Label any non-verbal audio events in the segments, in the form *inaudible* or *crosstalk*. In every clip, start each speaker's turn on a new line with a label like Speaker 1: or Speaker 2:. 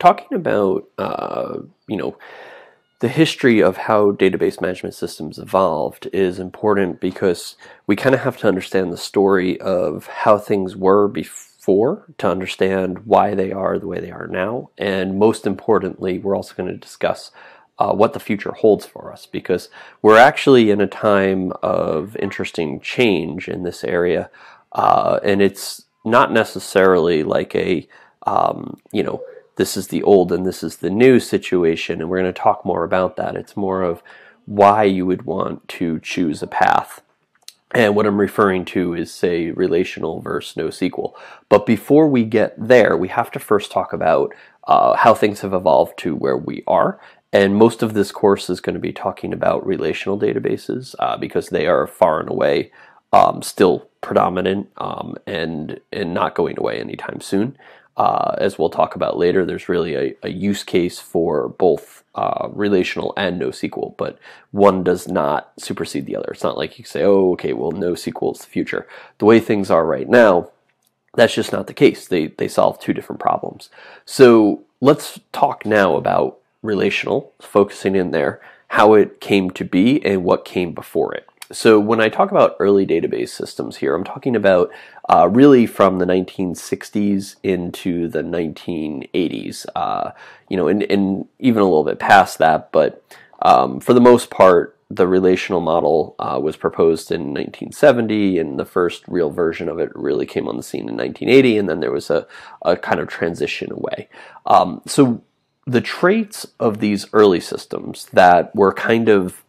Speaker 1: talking about uh, you know the history of how database management systems evolved is important because we kind of have to understand the story of how things were before to understand why they are the way they are now and most importantly we're also going to discuss uh, what the future holds for us because we're actually in a time of interesting change in this area uh, and it's not necessarily like a um, you know this is the old and this is the new situation, and we're going to talk more about that. It's more of why you would want to choose a path. And what I'm referring to is, say, relational versus NoSQL. But before we get there, we have to first talk about uh, how things have evolved to where we are. And most of this course is going to be talking about relational databases uh, because they are far and away um, still predominant um, and, and not going away anytime soon uh, as we'll talk about later, there's really a, a use case for both uh, relational and NoSQL, but one does not supersede the other. It's not like you say, oh, okay, well, NoSQL is the future. The way things are right now, that's just not the case. They, they solve two different problems. So let's talk now about relational, focusing in there, how it came to be and what came before it. So when I talk about early database systems here, I'm talking about uh, really from the 1960s into the 1980s, uh, you know, and, and, even a little bit past that. But um, for the most part, the relational model uh, was proposed in 1970, and the first real version of it really came on the scene in 1980, and then there was a, a kind of transition away. Um, so the traits of these early systems that were kind of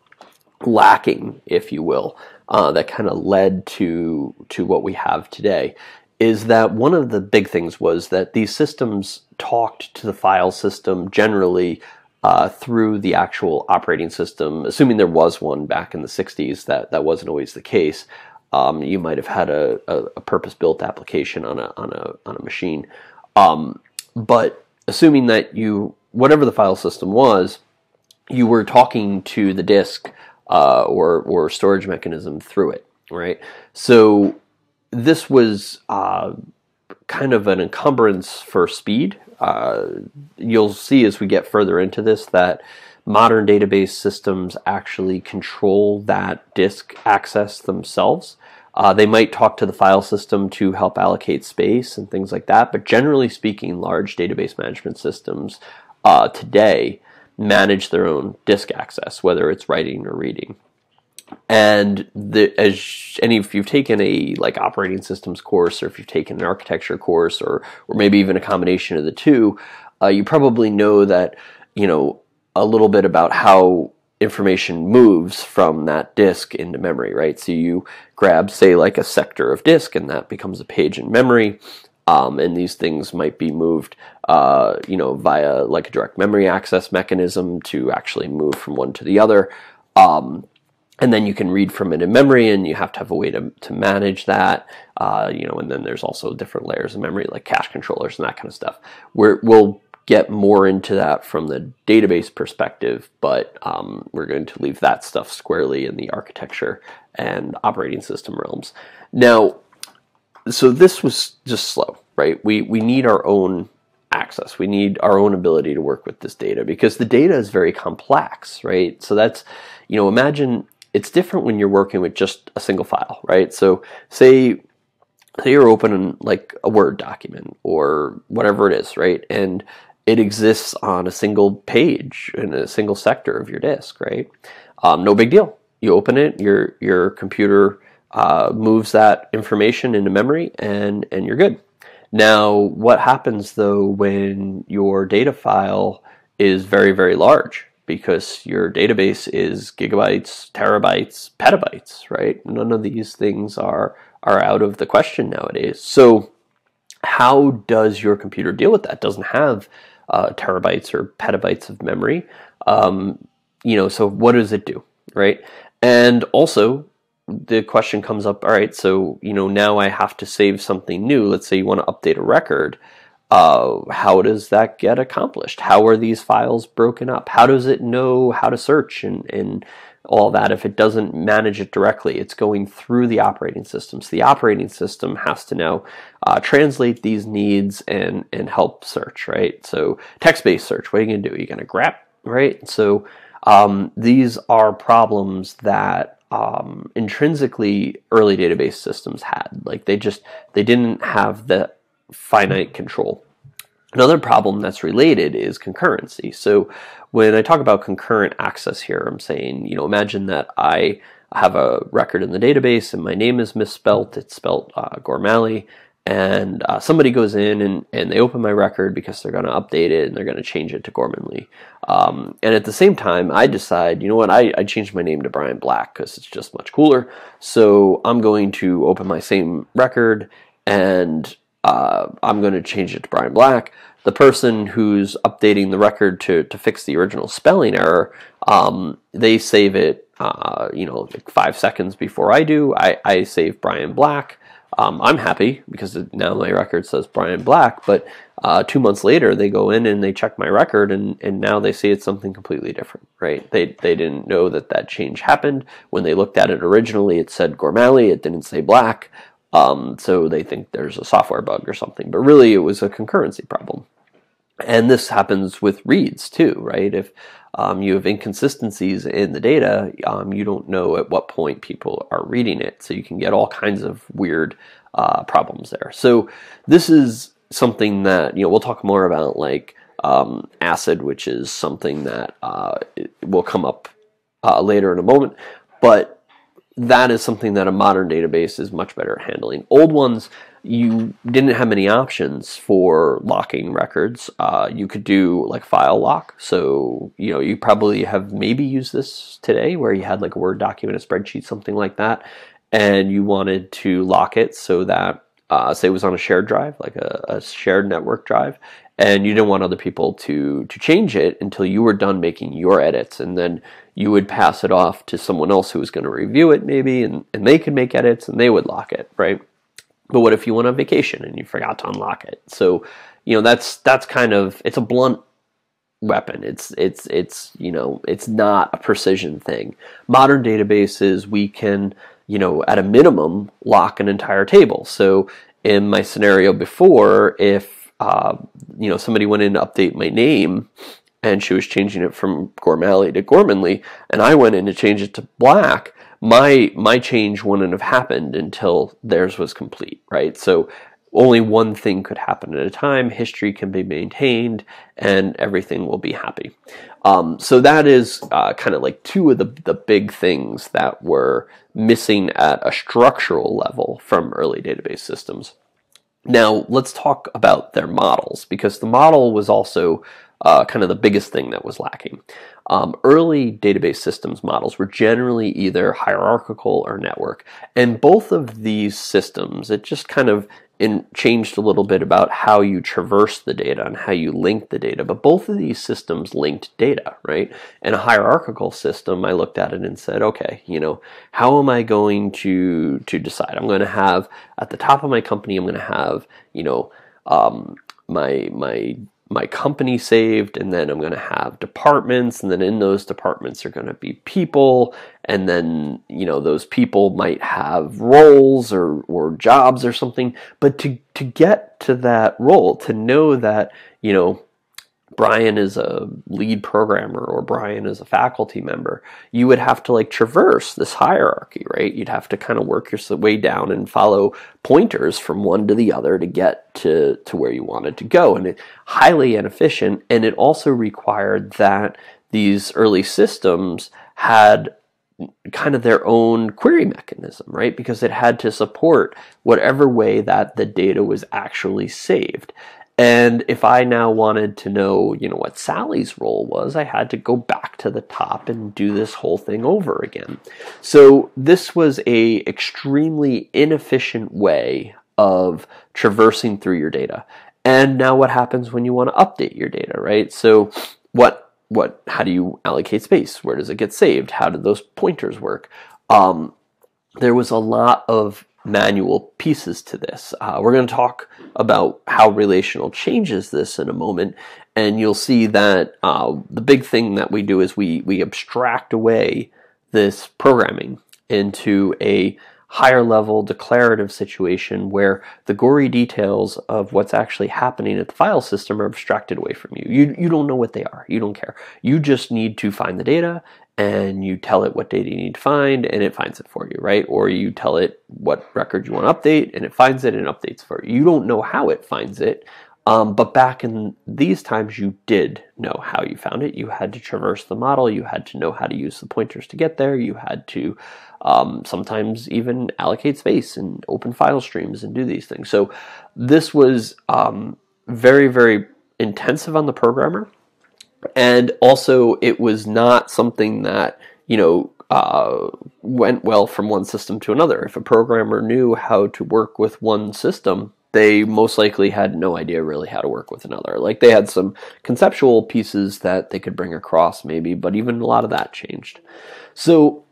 Speaker 1: lacking, if you will, uh, that kind of led to to what we have today is that one of the big things was that these systems talked to the file system generally uh, through the actual operating system, assuming there was one back in the 60s, that, that wasn't always the case. Um, you might have had a, a, a purpose-built application on a, on a, on a machine. Um, but assuming that you, whatever the file system was, you were talking to the disk uh, or, or storage mechanism through it, right? So this was uh, kind of an encumbrance for speed. Uh, you'll see as we get further into this that modern database systems actually control that disk access themselves. Uh, they might talk to the file system to help allocate space and things like that, but generally speaking, large database management systems uh, today manage their own disk access, whether it's writing or reading. And the, as any if you've taken a like operating systems course, or if you've taken an architecture course, or or maybe even a combination of the two, uh, you probably know that you know a little bit about how information moves from that disk into memory, right? So you grab, say, like a sector of disk, and that becomes a page in memory um, and these things might be moved, uh, you know, via like a direct memory access mechanism to actually move from one to the other. Um, and then you can read from it in memory, and you have to have a way to, to manage that, uh, you know. And then there's also different layers of memory, like cache controllers and that kind of stuff. we'll get more into that from the database perspective, but um, we're going to leave that stuff squarely in the architecture and operating system realms. Now, so this was just slow right? We, we need our own access. We need our own ability to work with this data because the data is very complex, right? So that's, you know, imagine it's different when you're working with just a single file, right? So say, say you're opening like a Word document or whatever it is, right? And it exists on a single page in a single sector of your disk, right? Um, no big deal. You open it, your your computer uh, moves that information into memory, and and you're good. Now, what happens though when your data file is very, very large? Because your database is gigabytes, terabytes, petabytes, right? None of these things are are out of the question nowadays. So, how does your computer deal with that? doesn't have uh, terabytes or petabytes of memory. Um, you know, so what does it do, right? And also, the question comes up, all right, so, you know, now I have to save something new. Let's say you want to update a record. Uh, how does that get accomplished? How are these files broken up? How does it know how to search and, and all that if it doesn't manage it directly? It's going through the operating system. So the operating system has to now uh, translate these needs and, and help search, right? So text-based search, what are you going to do? Are you going to grab, right? So um, these are problems that um, intrinsically early database systems had. Like they just they didn't have the finite control. Another problem that's related is concurrency. So when I talk about concurrent access here, I'm saying you know imagine that I have a record in the database and my name is misspelt. It's spelled uh, Gormally and uh, somebody goes in and, and they open my record because they're going to update it and they're going to change it to Gorman Lee. Um, and at the same time, I decide, you know what, I, I changed my name to Brian Black because it's just much cooler. So I'm going to open my same record and uh, I'm going to change it to Brian Black. The person who's updating the record to, to fix the original spelling error, um, they save it, uh, you know, like five seconds before I do. I, I save Brian Black. Um, I'm happy because now my record says Brian Black, but uh, two months later they go in and they check my record and, and now they see it's something completely different, right? They, they didn't know that that change happened. When they looked at it originally, it said Gormally, it didn't say Black. Um, so they think there's a software bug or something, but really it was a concurrency problem. And this happens with reads too, right? If um, you have inconsistencies in the data, um, you don't know at what point people are reading it. So you can get all kinds of weird uh, problems there. So this is something that, you know, we'll talk more about like um, ACID, which is something that uh, will come up uh, later in a moment. But that is something that a modern database is much better at handling. Old ones, you didn't have many options for locking records. Uh, you could do like file lock. So, you know, you probably have maybe used this today where you had like a Word document, a spreadsheet, something like that, and you wanted to lock it so that, uh, say, it was on a shared drive, like a, a shared network drive, and you didn't want other people to to change it until you were done making your edits and then you would pass it off to someone else who was going to review it maybe and, and they could make edits and they would lock it right but what if you went on vacation and you forgot to unlock it? So, you know, that's that's kind of it's a blunt weapon. It's it's it's you know it's not a precision thing. Modern databases we can you know at a minimum lock an entire table. So in my scenario before, if uh, you know somebody went in to update my name and she was changing it from Gormally to Gormanly, and I went in to change it to Black, my my change wouldn't have happened until theirs was complete, right? So only one thing could happen at a time. History can be maintained, and everything will be happy. Um, so that is uh, kind of like two of the the big things that were missing at a structural level from early database systems. Now let's talk about their models because the model was also uh, kind of the biggest thing that was lacking. Um, early database systems models were generally either hierarchical or network, and both of these systems, it just kind of in, changed a little bit about how you traverse the data and how you link the data. But both of these systems linked data, right? And a hierarchical system, I looked at it and said, okay, you know, how am I going to to decide? I'm going to have at the top of my company, I'm going to have, you know, um, my my my company saved and then I'm going to have departments and then in those departments are going to be people and then you know those people might have roles or or jobs or something but to to get to that role to know that you know Brian is a lead programmer or Brian is a faculty member, you would have to like traverse this hierarchy, right? You'd have to kind of work your way down and follow pointers from one to the other to get to, to where you wanted to go. And it highly inefficient. And it also required that these early systems had kind of their own query mechanism, right? Because it had to support whatever way that the data was actually saved. And if I now wanted to know, you know, what Sally's role was, I had to go back to the top and do this whole thing over again. So this was a extremely inefficient way of traversing through your data. And now what happens when you want to update your data, right? So what what how do you allocate space? Where does it get saved? How do those pointers work? Um, there was a lot of manual pieces to this. Uh, we're going to talk about how relational changes this in a moment, and you'll see that uh, the big thing that we do is we, we abstract away this programming into a higher level declarative situation where the gory details of what's actually happening at the file system are abstracted away from you. You, you don't know what they are. You don't care. You just need to find the data and you tell it what data you need to find and it finds it for you, right? Or you tell it what record you want to update and it finds it and updates for you. You don't know how it finds it, um, but back in these times, you did know how you found it. You had to traverse the model, you had to know how to use the pointers to get there, you had to um, sometimes even allocate space and open file streams and do these things. So this was um, very, very intensive on the programmer and also it was not something that you know uh, went well from one system to another. If a programmer knew how to work with one system, they most likely had no idea really how to work with another. Like they had some conceptual pieces that they could bring across, maybe, but even a lot of that changed. So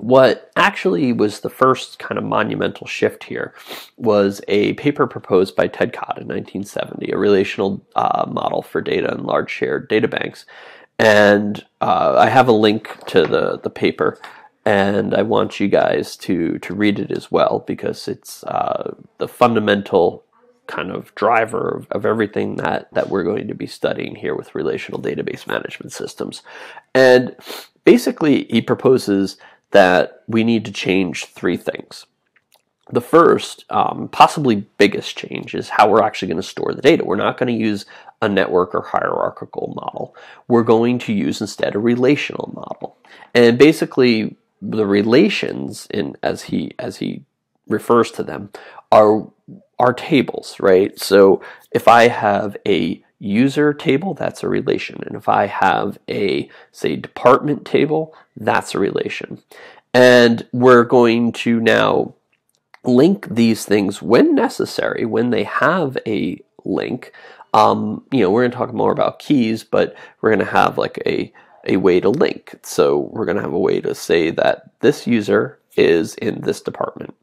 Speaker 1: what actually was the first kind of monumental shift here was a paper proposed by Ted Codd in 1970, a relational uh, model for data and large shared data banks. And uh, I have a link to the, the paper, and I want you guys to, to read it as well because it's uh, the fundamental kind of driver of, of, everything that that we're going to be studying here with relational database management systems and basically he proposes that we need to change three things. The first, um, possibly biggest change, is how we're actually going to store the data. We're not going to use a network or hierarchical model. We're going to use instead a relational model. And basically, the relations, in as he as he refers to them, are are tables, right? So if I have a user table, that's a relation. And if I have a, say, department table, that's a relation. And we're going to now link these things when necessary, when they have a link. Um, you know, we're going to talk more about keys, but we're going to have like a, a way to link. So we're going to have a way to say that this user is in this department.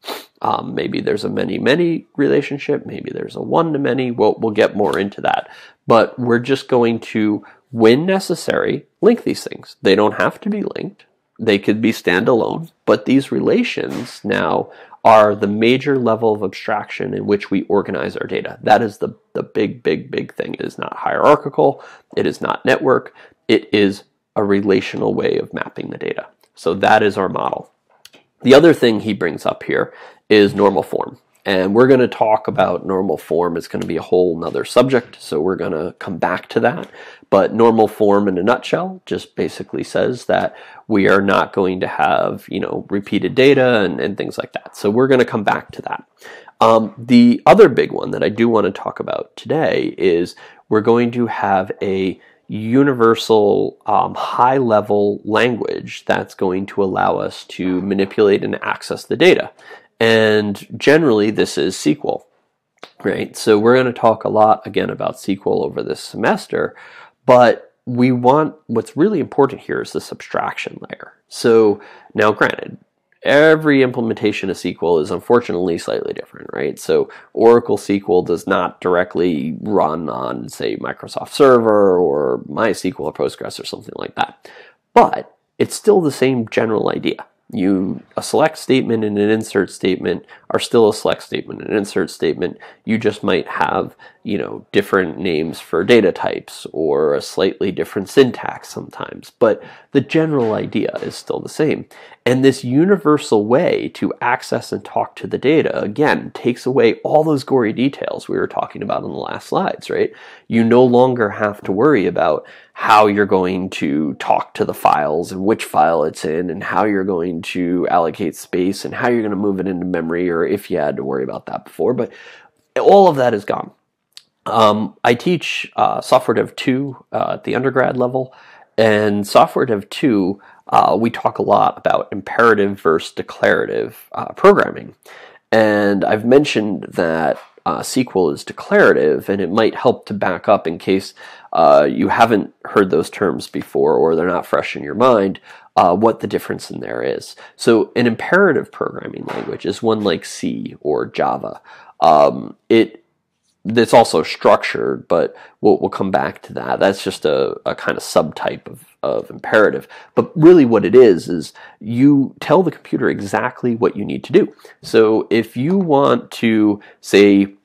Speaker 1: Um, maybe there's a many-many relationship. Maybe there's a one-to-many. We'll, we'll get more into that. But we're just going to, when necessary, link these things. They don't have to be linked. They could be standalone. But these relations now are the major level of abstraction in which we organize our data. That is the, the big, big, big thing. It is not hierarchical. It is not network. It is a relational way of mapping the data. So that is our model. The other thing he brings up here is normal form. And we're going to talk about normal form. It's going to be a whole nother subject, so we're going to come back to that. But normal form in a nutshell just basically says that we are not going to have, you know, repeated data and, and things like that. So we're going to come back to that. Um, the other big one that I do want to talk about today is we're going to have a universal, um, high level language that's going to allow us to manipulate and access the data. And generally, this is SQL, right? So we're going to talk a lot again about SQL over this semester, but we want what's really important here is this abstraction layer. So now, granted, every implementation of SQL is unfortunately slightly different, right? So Oracle SQL does not directly run on, say, Microsoft Server or MySQL or Postgres or something like that. But it's still the same general idea. You a select statement and an insert statement are still a select statement and an insert statement. You just might have, you know, different names for data types or a slightly different syntax sometimes, but the general idea is still the same. And this universal way to access and talk to the data again takes away all those gory details we were talking about in the last slides, right? You no longer have to worry about how you're going to talk to the files and which file it's in and how you're going to allocate space and how you're going to move it into memory or if you had to worry about that before. But all of that is gone. Um, I teach uh, Software Dev 2 uh, at the undergrad level, and Software Dev 2, uh, we talk a lot about imperative versus declarative uh, programming. And I've mentioned that uh, SQL is declarative, and it might help to back up in case uh, you haven't heard those terms before or they're not fresh in your mind, uh, what the difference in there is. So, an imperative programming language is one like C or Java. Um, it it's also structured, but we'll, we'll, come back to that. That's just a, a kind of subtype of, of imperative. But really, what it is, is you tell the computer exactly what you need to do. So if you want to, say,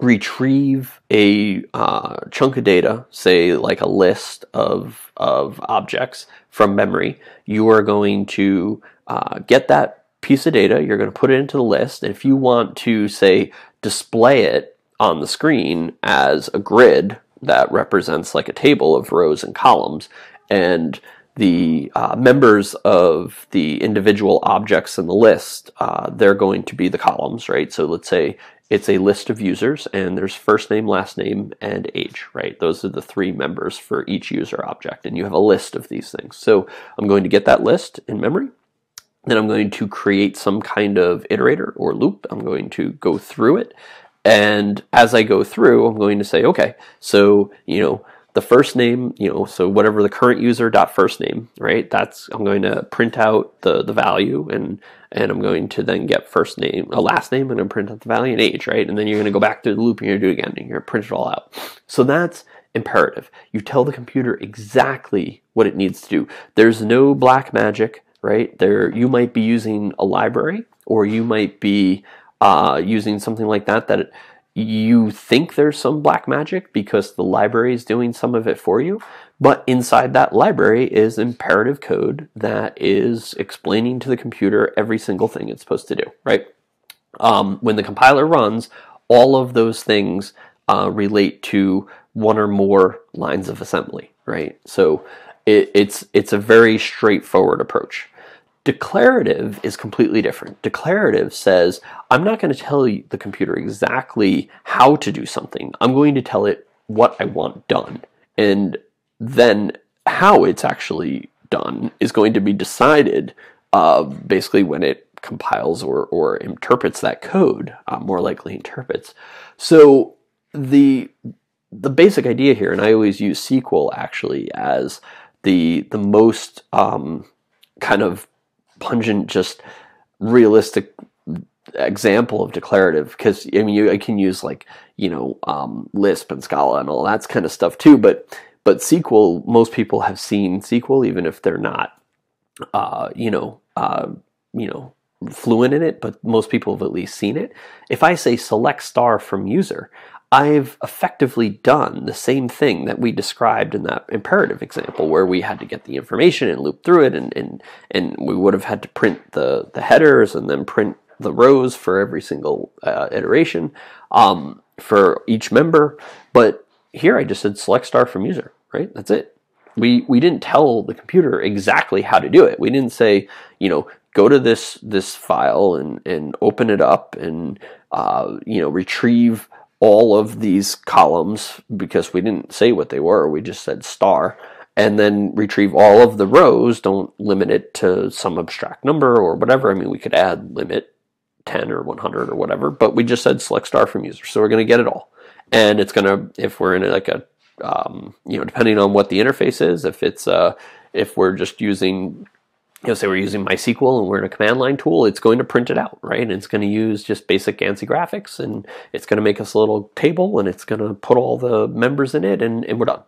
Speaker 1: retrieve a uh, chunk of data, say like a list of, of objects from memory, you are going to uh, get that piece of data, you're going to put it into the list, and if you want to, say, display it on the screen as a grid that represents like a table of rows and columns, and the uh, members of the individual objects in the list, uh, they're going to be the columns, right? So let's say it's a list of users and there's first name, last name, and age, right? Those are the three members for each user object and you have a list of these things. So I'm going to get that list in memory. Then I'm going to create some kind of iterator or loop. I'm going to go through it. And as I go through, I'm going to say, okay, so, you know, the first name, you know, so whatever the current user dot first name, right? That's I'm going to print out the the value and and I'm going to then get first name, a last name, and I'm print out the value and age, right? And then you're going to go back through the loop and you're going to do it again and you're going to print it all out. So that's imperative. You tell the computer exactly what it needs to do. There's no black magic, right? There you might be using a library or you might be uh, using something like that that. It, you think there's some black magic because the library is doing some of it for you, but inside that library is imperative code that is explaining to the computer every single thing it's supposed to do, right? Um, when the compiler runs, all of those things uh, relate to one or more lines of assembly, right? So it, it's, it's a very straightforward approach. Declarative is completely different. Declarative says, I'm not going to tell the computer exactly how to do something. I'm going to tell it what I want done. And then how it's actually done is going to be decided uh, basically when it compiles or, or interprets that code, uh, more likely interprets. So the, the basic idea here, and I always use SQL actually as the, the most um, kind of pungent, just realistic example of declarative because I mean you I can use like you know um, Lisp and Scala and all that kind of stuff too, but but SQL most people have seen SQL even if they're not uh, you know uh, you know fluent in it, but most people have at least seen it. If I say select star from user, I've effectively done the same thing that we described in that imperative example where we had to get the information and loop through it and, and, and we would have had to print the, the headers and then print the rows for every single uh, iteration um, for each member. But here I just said select star from user, right? That's it. We, we didn't tell the computer exactly how to do it. We didn't say, you know, go to this this file and, and open it up and uh, you know retrieve all of these columns because we didn't say what they were, we just said star, and then retrieve all of the rows. Don't limit it to some abstract number or whatever. I mean, we could add limit 10 or 100 or whatever, but we just said select star from user. So we're going to get it all. And it's going to, if we're in like a, um, you know, depending on what the interface is, if it's, uh, if we're just using you know, say we're using MySQL and we're in a command line tool, it's going to print it out, right? And it's going to use just basic ANSI graphics and it's going to make us a little table and it's going to put all the members in it and, and we're done.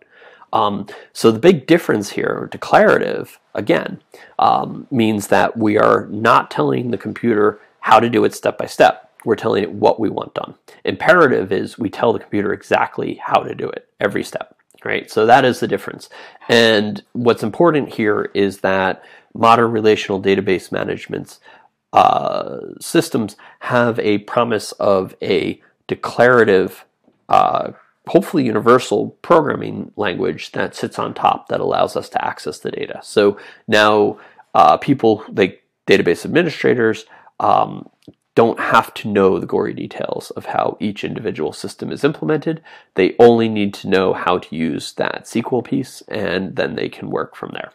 Speaker 1: Um, so the big difference here, declarative, again, um, means that we are not telling the computer how to do it step by step we're telling it what we want done. Imperative is we tell the computer exactly how to do it every step, right? So that is the difference. And what's important here is that modern relational database management uh, systems have a promise of a declarative, uh, hopefully universal programming language that sits on top that allows us to access the data. So now uh, people, like database administrators, um, don't have to know the gory details of how each individual system is implemented. They only need to know how to use that SQL piece, and then they can work from there.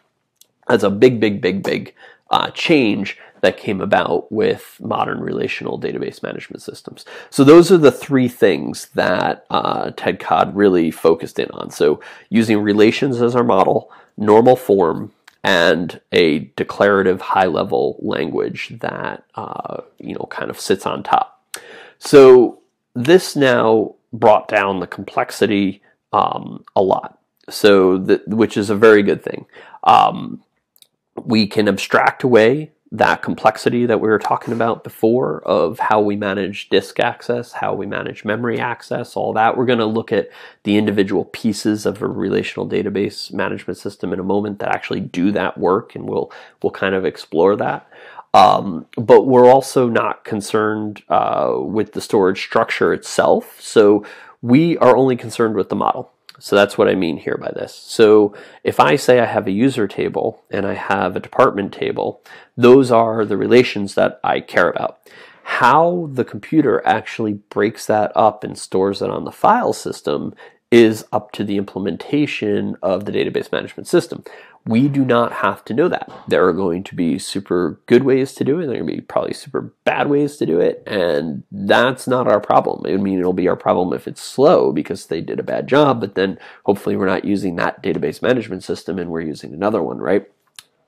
Speaker 1: That's a big, big, big, big uh, change that came about with modern relational database management systems. So those are the three things that uh, Ted Codd really focused in on. So using relations as our model, normal form, and a declarative high-level language that uh, you know kind of sits on top. So this now brought down the complexity um, a lot. So that, which is a very good thing. Um, we can abstract away that complexity that we were talking about before of how we manage disk access, how we manage memory access, all that. We're going to look at the individual pieces of a relational database management system in a moment that actually do that work, and we'll we'll kind of explore that. Um, but we're also not concerned uh, with the storage structure itself, so we are only concerned with the model. So that's what I mean here by this. So if I say I have a user table and I have a department table, those are the relations that I care about. How the computer actually breaks that up and stores it on the file system is up to the implementation of the database management system. We do not have to know that. There are going to be super good ways to do it. There are going to be probably super bad ways to do it. And that's not our problem. I mean, it'll be our problem if it's slow because they did a bad job, but then hopefully we're not using that database management system and we're using another one, right?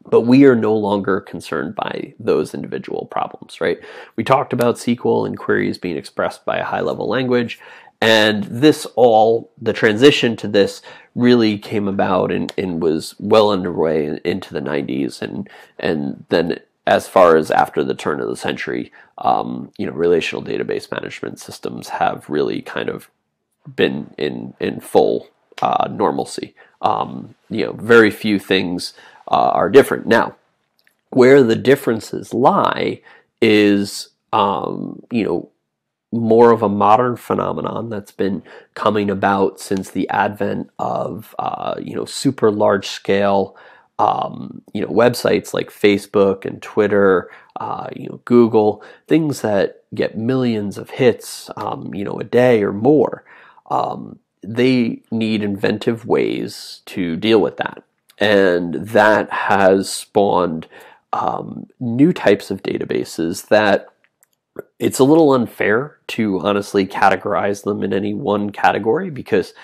Speaker 1: but we are no longer concerned by those individual problems, right? We talked about SQL and queries being expressed by a high level language, and this all, the transition to this really came about and, and was well underway into the 90s. And, and then as far as after the turn of the century, um, you know, relational database management systems have really kind of been in, in full uh, normalcy. Um, you know, very few things uh, are different. Now, where the differences lie is, um, you know, more of a modern phenomenon that's been coming about since the advent of uh, you know super large scale um, you know websites like Facebook and Twitter, uh, you know Google, things that get millions of hits um, you know a day or more. Um, they need inventive ways to deal with that, and that has spawned um, new types of databases that it's a little unfair to honestly categorize them in any one category because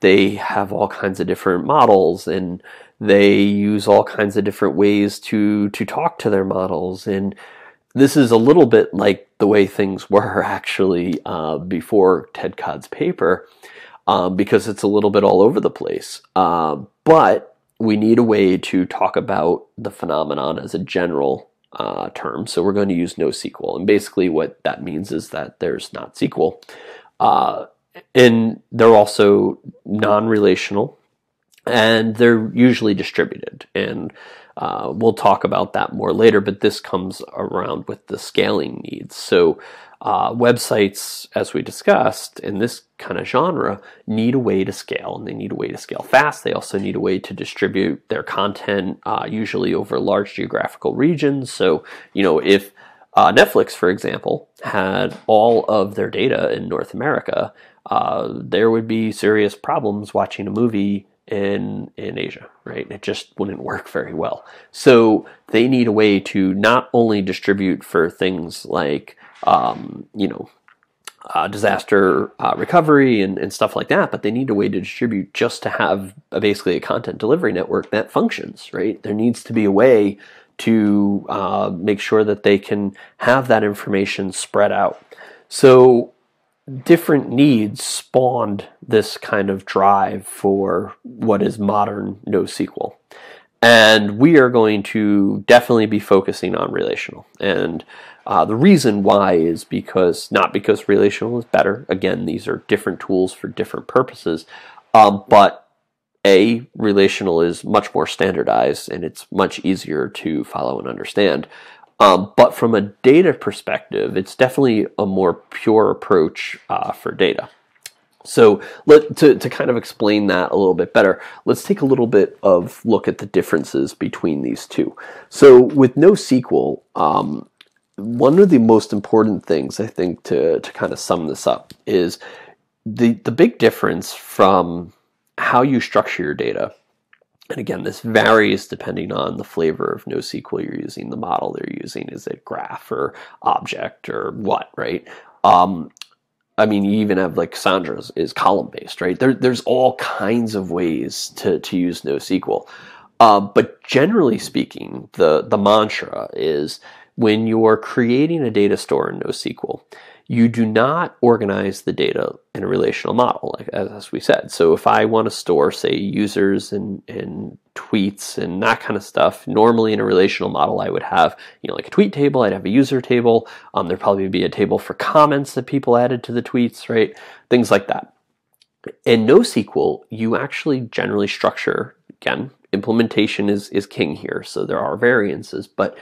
Speaker 1: they have all kinds of different models and they use all kinds of different ways to to talk to their models and this is a little bit like the way things *laughs* were actually uh, before Ted Codd's paper um, because it's a little bit all over the place. Uh, but we need a way to talk about the phenomenon as a general uh, term. So we're going to use NoSQL. And basically what that means is that there's not SQL. Uh, and they're also non-relational and they're usually distributed. And uh, we'll talk about that more later, but this comes around with the scaling needs. So uh, websites, as we discussed, in this kind of genre, need a way to scale, and they need a way to scale fast. They also need a way to distribute their content, uh, usually over large geographical regions. So, you know, if uh, Netflix, for example, had all of their data in North America, uh, there would be serious problems watching a movie in in Asia, right? It just wouldn't work very well. So they need a way to not only distribute for things like um, you know, uh, disaster uh, recovery and, and stuff like that, but they need a way to distribute just to have a, basically a content delivery network that functions, right? There needs to be a way to uh, make sure that they can have that information spread out. So, different needs spawned this kind of drive for what is modern NoSQL. And we are going to definitely be focusing on relational. And uh, the reason why is because, not because relational is better, again, these are different tools for different purposes, um, but A, relational is much more standardized and it's much easier to follow and understand. Um, but from a data perspective, it's definitely a more pure approach uh, for data. So let, to, to kind of explain that a little bit better, let's take a little bit of look at the differences between these two. So with NoSQL, um, one of the most important things I think to to kind of sum this up is the the big difference from how you structure your data. And again, this varies depending on the flavor of NoSQL you're using, the model they're using. Is it graph or object or what, right? Um, I mean, you even have like Cassandra's is column based, right? There, there's all kinds of ways to, to use NoSQL. Uh, but generally speaking, the, the mantra is when you are creating a data store in NoSQL, you do not organize the data in a relational model, like as, we said. So if I want to store, say, users and, and tweets and that kind of stuff, normally in a relational model, I would have, you know, like a tweet table, I'd have a user table, um, there'd probably be a table for comments that people added to the tweets, right? Things like that. In NoSQL, you actually generally structure, again, implementation is, is king here, so there are variances, but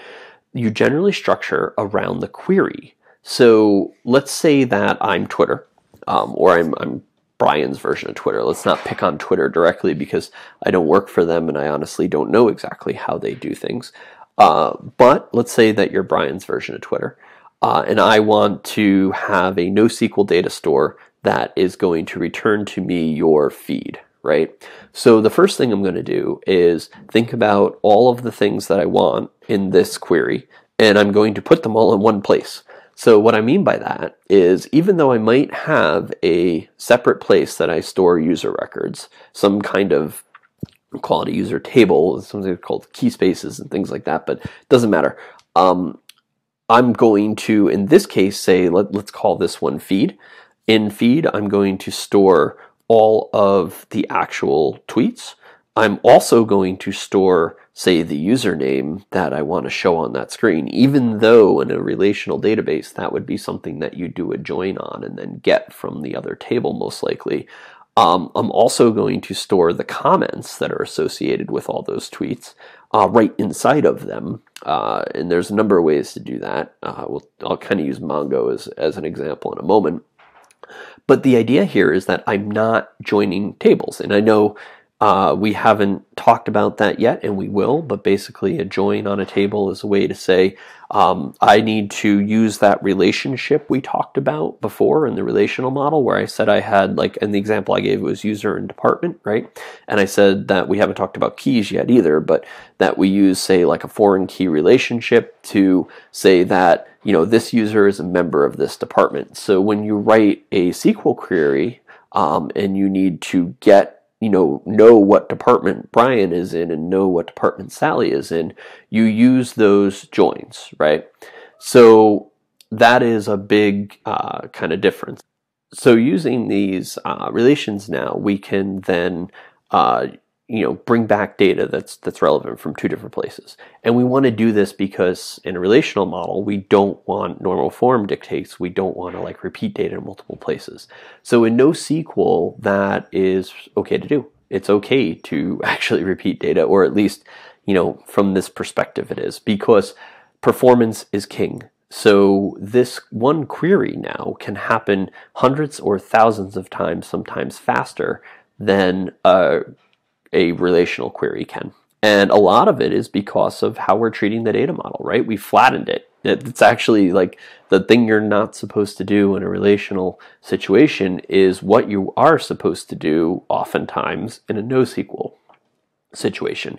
Speaker 1: you generally structure around the query. So let's say that I'm Twitter, um, or I'm, I'm Brian's version of Twitter. Let's not pick on Twitter directly because I don't work for them and I honestly don't know exactly how they do things. Uh, but let's say that you're Brian's version of Twitter, uh, and I want to have a NoSQL data store that is going to return to me your feed, right? So the first thing I'm going to do is think about all of the things that I want in this query, and I'm going to put them all in one place. So what I mean by that is even though I might have a separate place that I store user records, some kind of quality user table, something called key spaces and things like that, but it doesn't matter. Um, I'm going to, in this case, say, let, let's call this one feed. In feed, I'm going to store all of the actual tweets. I'm also going to store, say, the username that I want to show on that screen, even though in a relational database, that would be something that you do a join on and then get from the other table, most likely. Um, I'm also going to store the comments that are associated with all those tweets uh, right inside of them. Uh, and there's a number of ways to do that. Uh, we'll, I'll kind of use Mongo as, as an example in a moment. But the idea here is that I'm not joining tables. And I know uh, we haven't talked about that yet, and we will, but basically, a join on a table is a way to say, um, I need to use that relationship we talked about before in the relational model, where I said I had, like, and the example I gave was user and department, right? And I said that we haven't talked about keys yet either, but that we use, say, like a foreign key relationship to say that, you know, this user is a member of this department. So when you write a SQL query um, and you need to get you know know what department Brian is in and know what department Sally is in, you use those joins, right? So that is a big uh, kind of difference. So using these uh, relations now, we can then uh, you know bring back data that's that's relevant from two different places and we want to do this because in a relational model we don't want normal form dictates we don't want to like repeat data in multiple places so in NoSQL that is okay to do it's okay to *laughs* actually repeat data or at least you know from this perspective it is because performance is king so this one query now can happen hundreds or thousands of times sometimes faster than a a relational query can. And a lot of it is because of how we're treating the data model, right? We flattened it. It's actually like the thing you're not supposed to do in a relational situation is what you are supposed to do oftentimes in a NoSQL situation.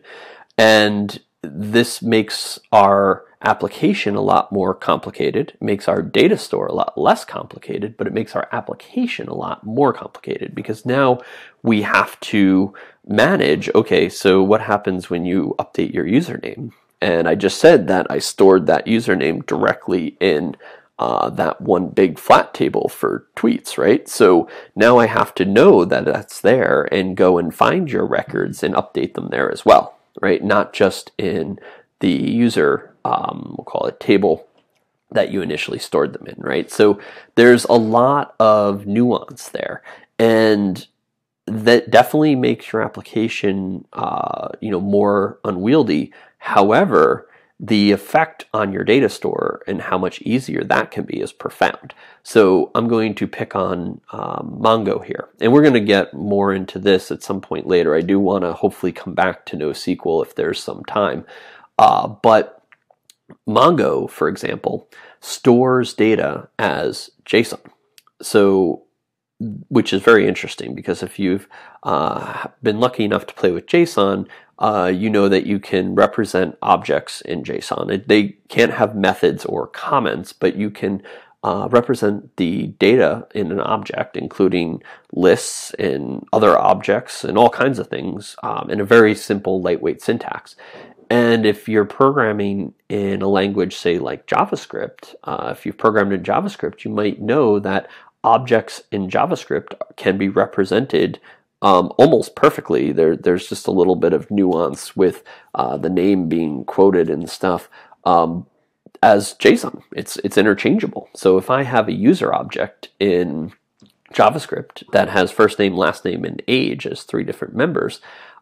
Speaker 1: And this makes our application a lot more complicated, makes our data store a lot less complicated, but it makes our application a lot more complicated because now we have to manage, okay, so what happens when you update your username? And I just said that I stored that username directly in uh, that one big flat table for tweets, right? So now I have to know that that's there and go and find your records and update them there as well, right? Not just in the user, um, we'll call it table that you initially stored them in, right? So there's a lot of nuance there, and that definitely makes your application, uh, you know, more unwieldy. However, the effect on your data store and how much easier that can be is profound. So I'm going to pick on um, Mongo here, and we're going to get more into this at some point later. I do want to hopefully come back to NoSQL if there's some time, uh, but Mongo, for example, stores data as JSON. So, which is very interesting because if you've uh, been lucky enough to play with JSON, uh, you know that you can represent objects in JSON. It, they can't have methods or comments, but you can uh, represent the data in an object, including lists and other objects and all kinds of things um, in a very simple, lightweight syntax. And if you're programming in a language, say like JavaScript, uh, if you've programmed in JavaScript, you might know that objects in JavaScript can be represented um, almost perfectly. There, there's just a little bit of nuance with uh, the name being quoted and stuff. Um, as JSON, it's it's interchangeable. So if I have a user object in JavaScript that has first name, last name, and age as three different members,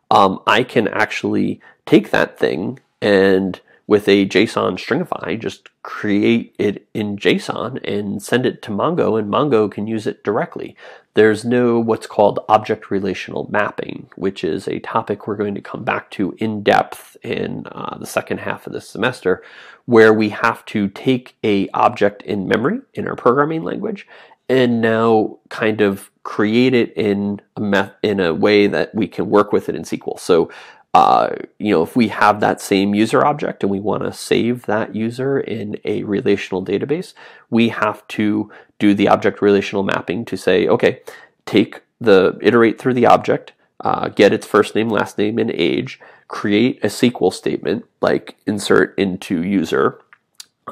Speaker 1: um, I can actually take that thing and with a JSON stringify, just create it in JSON and send it to Mongo, and Mongo can use it directly. There's no what's called object relational mapping, which is a topic we're going to come back to in depth in uh, the second half of this semester, where we have to take a object in memory in our programming language and now kind of create it in a in a way that we can work with it in SQL. So uh, you know, if we have that same user object and we want to save that user in a relational database, we have to do the object relational mapping to say, okay, take the iterate through the object, uh, get its first name, last name, and age, create a SQL statement like insert into user,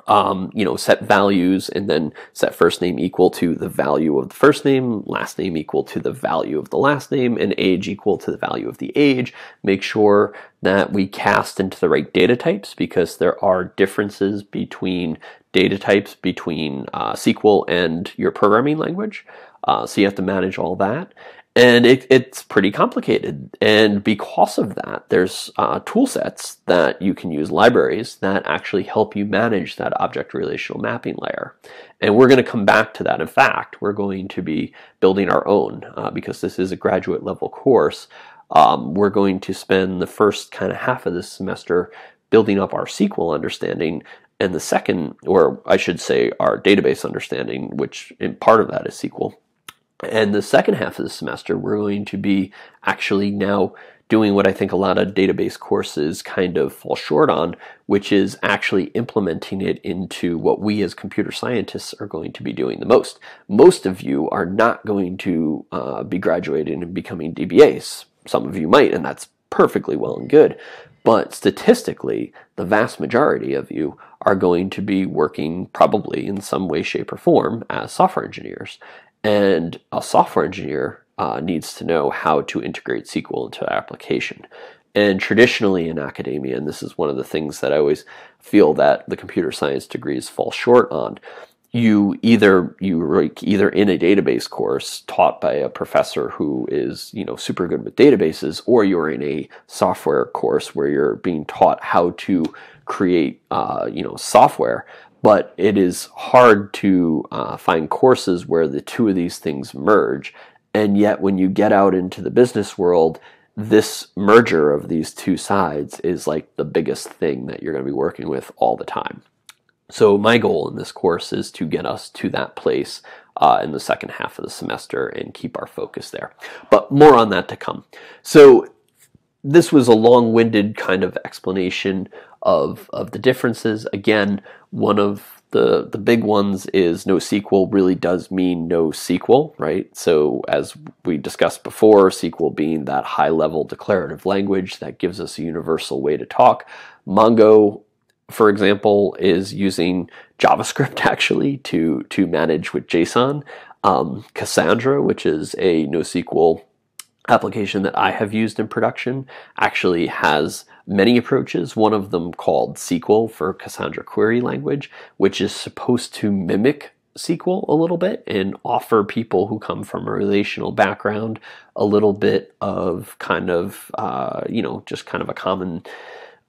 Speaker 1: um, you know, set values and then set first name equal to the value of the first name, last name equal to the value of the last name, and age equal to the value of the age. Make sure that we cast into the right data types because there are differences between data types between uh, SQL and your programming language. Uh, so you have to manage all that and it, it's pretty complicated. And because of that, there's uh, tool sets that you can use, libraries that actually help you manage that object relational mapping layer. And we're going to come back to that. In fact, we're going to be building our own uh, because this is a graduate level course. Um, we're going to spend the first kind of half of this semester building up our SQL understanding and the second, or I should say our database understanding, which in part of that is SQL and the second half of the semester, we're going to be actually now doing what I think a lot of database courses kind of fall short on, which is actually implementing it into what we as computer scientists are going to be doing the most. Most of you are not going to uh, be graduating and becoming DBAs. Some of you might, and that's perfectly well and good. But statistically, the vast majority of you are going to be working probably in some way, shape, or form as software engineers. And a software engineer uh, needs to know how to integrate SQL into the application. And traditionally in academia, and this is one of the things that I always feel that the computer science degrees fall short on, you either you like either in a database course taught by a professor who is you know super good with databases, or you're in a software course where you're being taught how to create uh, you know software but it is hard to uh, find courses where the two of these things merge. And yet, when you get out into the business world, this merger of these two sides is like the biggest thing that you're going to be working with all the time. So, my goal in this course is to get us to that place uh, in the second half of the semester and keep our focus there. But more on that to come. So, this was a long-winded kind of explanation of of the differences. Again, one of the the big ones is no sequel really does mean no sequel, right? So as we discussed before, sequel being that high level declarative language that gives us a universal way to talk. Mongo, for example, is using JavaScript *laughs* actually to to manage with JSON. Um, Cassandra, which is a NoSQL application that I have used in production actually has many approaches, one of them called SQL for Cassandra Query Language, which is supposed to mimic SQL a little bit and offer people who come from a relational background a little bit of kind of, uh, you know, just kind of a common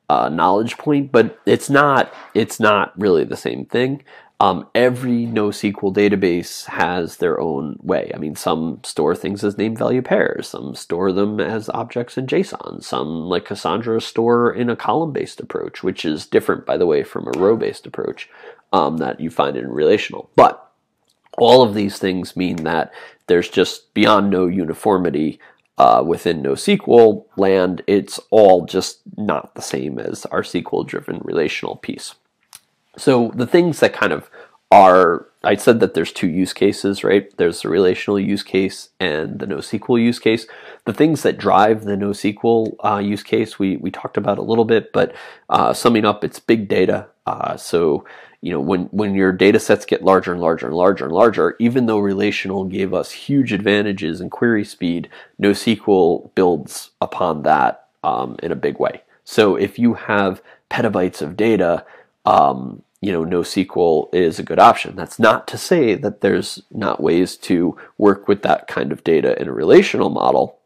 Speaker 1: uh, knowledge point, but it's not, it's not really the same thing. Um, every NoSQL database has their own way. I mean, some store things as name value pairs, some store them as objects in JSON, some, like Cassandra, store in a column based approach, which is different, by the way, from a row based approach um, that you find in relational. But all of these things mean that there's just beyond no uniformity uh, within NoSQL land. It's all just not the same as our SQL driven relational piece. So the things that kind of are, I said that there's two use cases, right? There's the relational use case and the NoSQL use case. The things that drive the NoSQL uh, use case, we, we talked about a little bit, but uh, summing up, it's big data. Uh, so, you know, when, when your data sets get larger and larger and larger and larger, even though relational gave us huge advantages in query speed, NoSQL builds upon that um, in a big way. So if you have petabytes of data, um, you know, NoSQL is a good option. That's not to say that there's not ways to work with that kind of data in a relational model,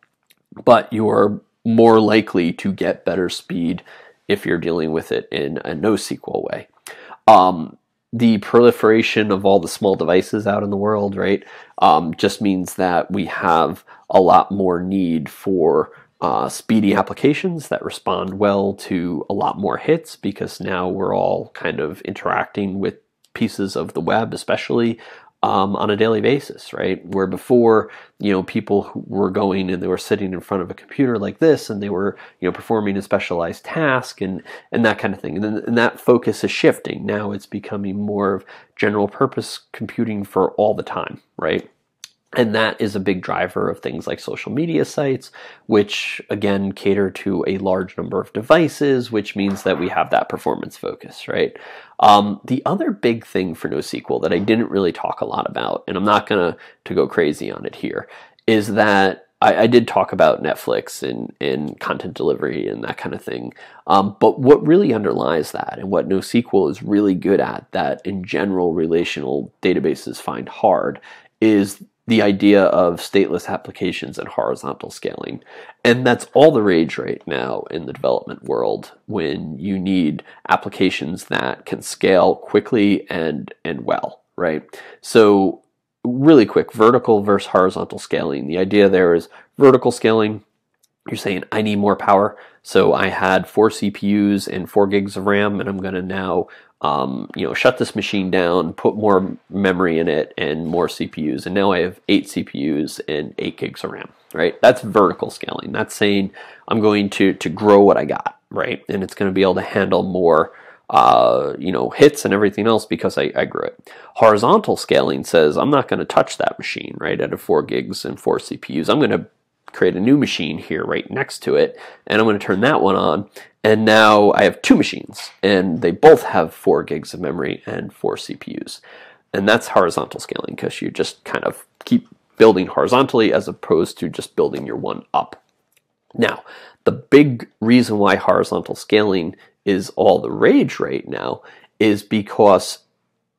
Speaker 1: but you're more likely to get better speed if you're dealing with it in a NoSQL way. Um, the proliferation of all the small devices out in the world, right, um, just means that we have a lot more need for uh, speedy applications that respond well to a lot more hits because now we're all kind of interacting with pieces of the web, especially um, on a daily basis, right? Where before, you know, people were going and they were sitting in front of a computer like this, and they were, you know, performing a specialized task and and that kind of thing. And, then, and that focus is shifting now. It's becoming more of general purpose computing for all the time, right? And that is a big driver of things like social media sites, which again cater to a large number of devices, which means that we have that performance focus, right? Um, the other big thing for NoSQL that I didn't really talk a lot about, and I'm not gonna to go crazy on it here, is that I, I did talk about Netflix and, and content delivery and that kind of thing. Um, but what really underlies that and what NoSQL is really good at that in general relational databases find hard is the idea of stateless applications and horizontal scaling. And that's all the rage right now in the development world when you need applications that can scale quickly and, and well, right? So really quick, vertical versus horizontal scaling. The idea there is vertical scaling, you're saying I need more power. So I had four CPUs and four gigs of RAM, and I'm going to now um, you know, shut this machine down, put more memory in it and more CPUs. And now I have eight CPUs and eight gigs of RAM, right? That's vertical scaling. That's saying I'm going to, to grow what I got, right? And it's going to be able to handle more, uh, you know, hits and everything else because I, I grew it. Horizontal scaling says I'm not going to touch that machine, right? Out of four gigs and four CPUs, I'm going to create a new machine here right next to it, and I'm going to turn that one on. And now I have two machines, and they both have four gigs of memory and four CPUs. And that's horizontal scaling because you just kind of keep building horizontally as opposed to just building your one up. Now, the big reason why horizontal scaling is all the rage right now is because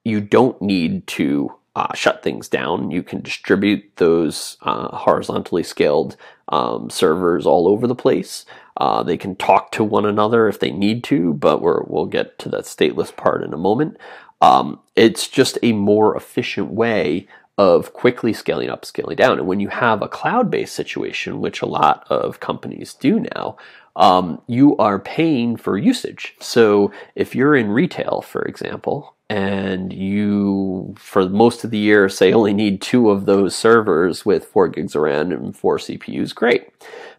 Speaker 1: you don't need to uh, shut things down. You can distribute those uh, horizontally scaled um, servers all over the place. Uh, they can talk to one another if they need to, but we will get to that stateless part in a moment. Um, it's just a more efficient way of quickly scaling up, scaling down. And when you have a cloud based situation, which a lot of companies do now, um, you are paying for usage. So if you're in retail, for example, and you, for most of the year, say only need two of those servers with four gigs of RAM and four CPUs, great.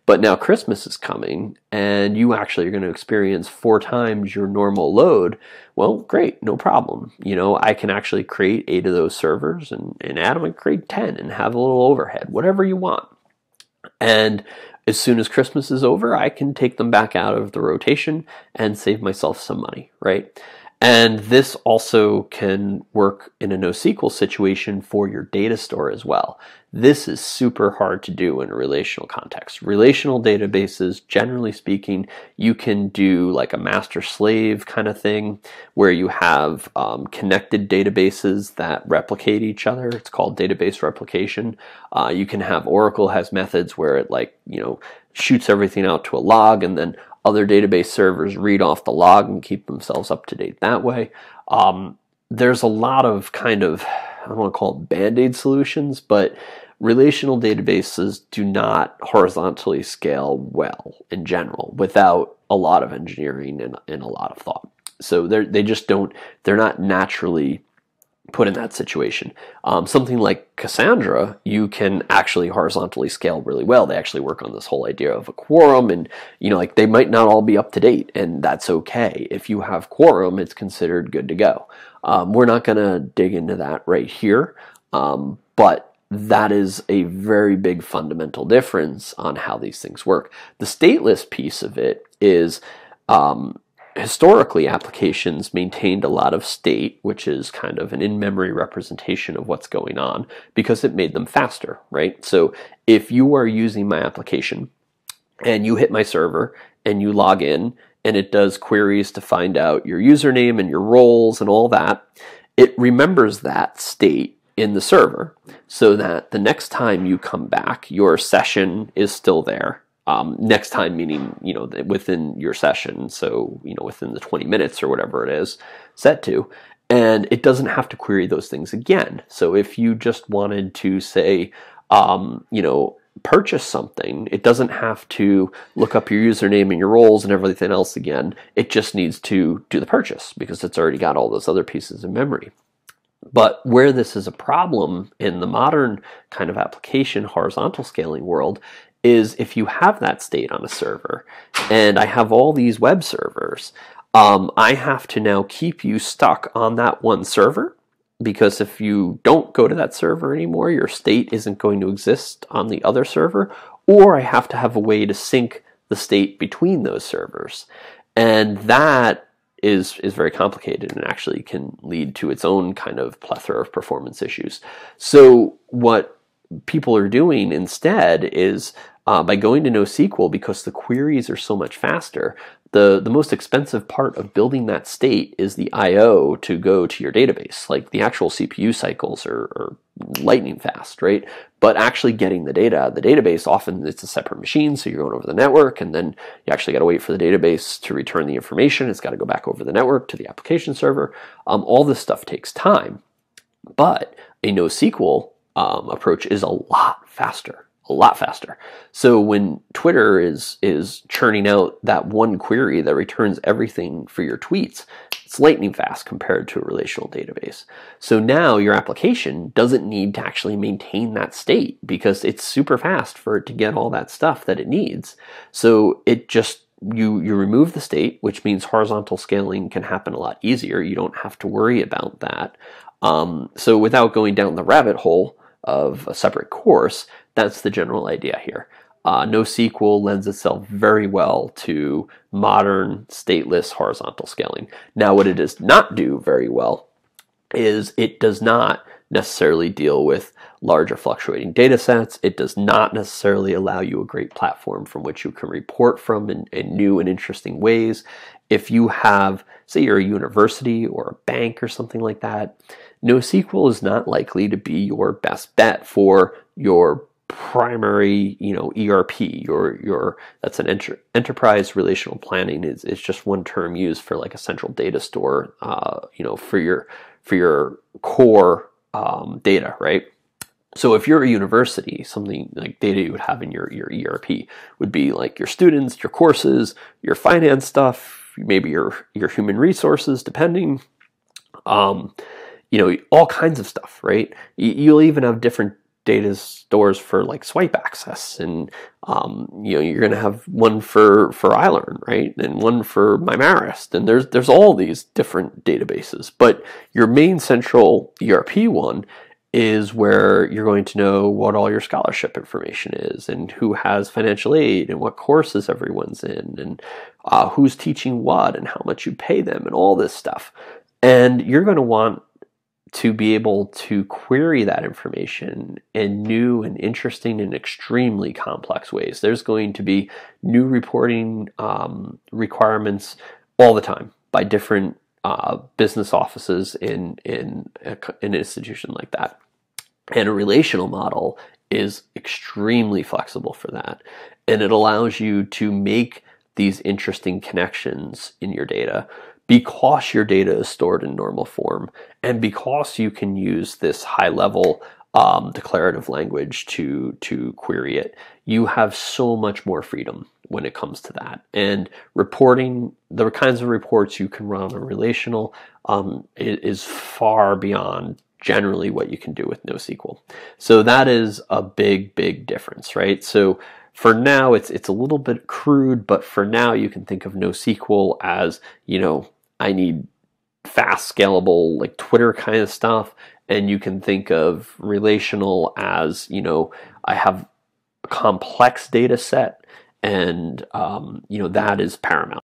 Speaker 1: But now Christmas is coming and you actually are going to experience four times your normal load. Well, great, no problem. You know, I can actually create eight of those servers and, and add them and create 10 and have a little overhead, whatever you want. And as soon as Christmas is over, I can take them back out of the rotation and save myself some money, right? And this also can work in a NoSQL situation for your data store as well. This is super hard to do in a relational context. Relational databases, generally speaking, you can do like a master slave kind of thing where you have um, connected databases that replicate each other. It's called database replication. Uh, you can have Oracle has methods where it like, you know, shoots everything out to a log and then other database servers read off the log and keep themselves up to date that way. Um, there's a lot of kind of, I don't want to call it band aid solutions, but relational databases do not horizontally scale well in general without a lot of engineering and, and a lot of thought. So they just don't, they're not naturally put in that situation. Um, something like Cassandra, you can actually horizontally scale really well. They actually work on this whole idea of a quorum, and you know, like they might not all be up to date, and that's okay. If you have quorum, it's considered good to go. Um, we're not going to dig into that right here, um, but that is a very big fundamental difference on how these things work. The stateless piece of it is. Um, historically, applications maintained a lot of state, which is kind of an in-memory representation of what's going on, because it made them faster, right? So if you are using my application and you hit my server and you log in and it does queries to find out your username and your roles and all that, it remembers that state in the server so that the next time you come back, your session is still there um, next time, meaning you know within your session, so you know within the 20 minutes or whatever it is set to, and it doesn't have to query those things again. So if you just wanted to say, um, you know, purchase something, it doesn't have to look up your username and your roles and everything else again. It just needs to do the purchase because it's already got all those other pieces in memory. But where this is a problem in the modern kind of application horizontal scaling world is if you have that state on a server and I have all these web servers, um, I have to now keep you stuck on that one server because if you don't go to that server anymore, your state isn't going to exist on the other server, or I have to have a way to sync the state between those servers. And that is, is very complicated and actually can lead to its own kind of plethora of performance issues. So what people are doing instead is uh, by going to NoSQL because the queries are so much faster. The, the most expensive part of building that state is the I/O to go to your database. Like the actual CPU cycles are, are lightning fast, right? But actually getting the data out of the database, often it's a separate machine, so you're going over the network, and then you actually got to wait for the database to return the information. It's got to go back over the network to the application server. Um, all this stuff takes time. But a NoSQL um, approach is a lot faster, a lot faster. So when Twitter is is churning out that one query that returns everything for your tweets, it's lightning fast compared to a relational database. So now your application doesn't need to actually maintain that state because it's super fast for it to get all that stuff that it needs. So it just you you remove the state, which means horizontal scaling can happen a lot easier. You don't have to worry about that. Um, so without going down the rabbit hole, of a separate course. That's the general idea here. Uh, NoSQL lends itself very well to modern stateless horizontal scaling. Now, what it does not do very well is it does not necessarily deal with larger fluctuating data sets. It does not necessarily allow you a great platform from which you can report from in, in new and interesting ways. If you have, say, you're a university or a bank or something like that, NoSQL is not likely to be your best bet for your primary, you know, ERP. Your your that's an enter, enterprise relational planning is it's just one term used for like a central data store, uh, you know, for your for your core um, data, right? So if you're a university, something like data you would have in your, your ERP would be like your students, your courses, your finance stuff, maybe your your human resources, depending. Um, you know, all kinds of stuff, right? You'll even have different data stores for like swipe access and um, you know you're going to have one for for ilearn right and one for mymarist and there's there's all these different databases but your main central erp one is where you're going to know what all your scholarship information is and who has financial aid and what courses everyone's in and uh, who's teaching what and how much you pay them and all this stuff. And you're going to want to be able to query that information in new and interesting and extremely complex ways. There's going to be new reporting um, requirements all the time by different uh, business offices in in a, an institution like that. And a relational model is extremely flexible for that. And it allows you to make these interesting connections in your data because your data is stored in normal form and because you can use this high level um, declarative language to to query it you have so much more freedom when it comes to that and reporting the kinds of reports you can run on a relational um, is far beyond generally what you can do with NoSQL. So that is a big, big difference, right? So for now, it's it's a little bit crude, but for now you can think of NoSQL as, you know, I need fast scalable like Twitter kind of stuff. And you can think of relational as, you know, I have a complex data set and, um, you know, that is paramount.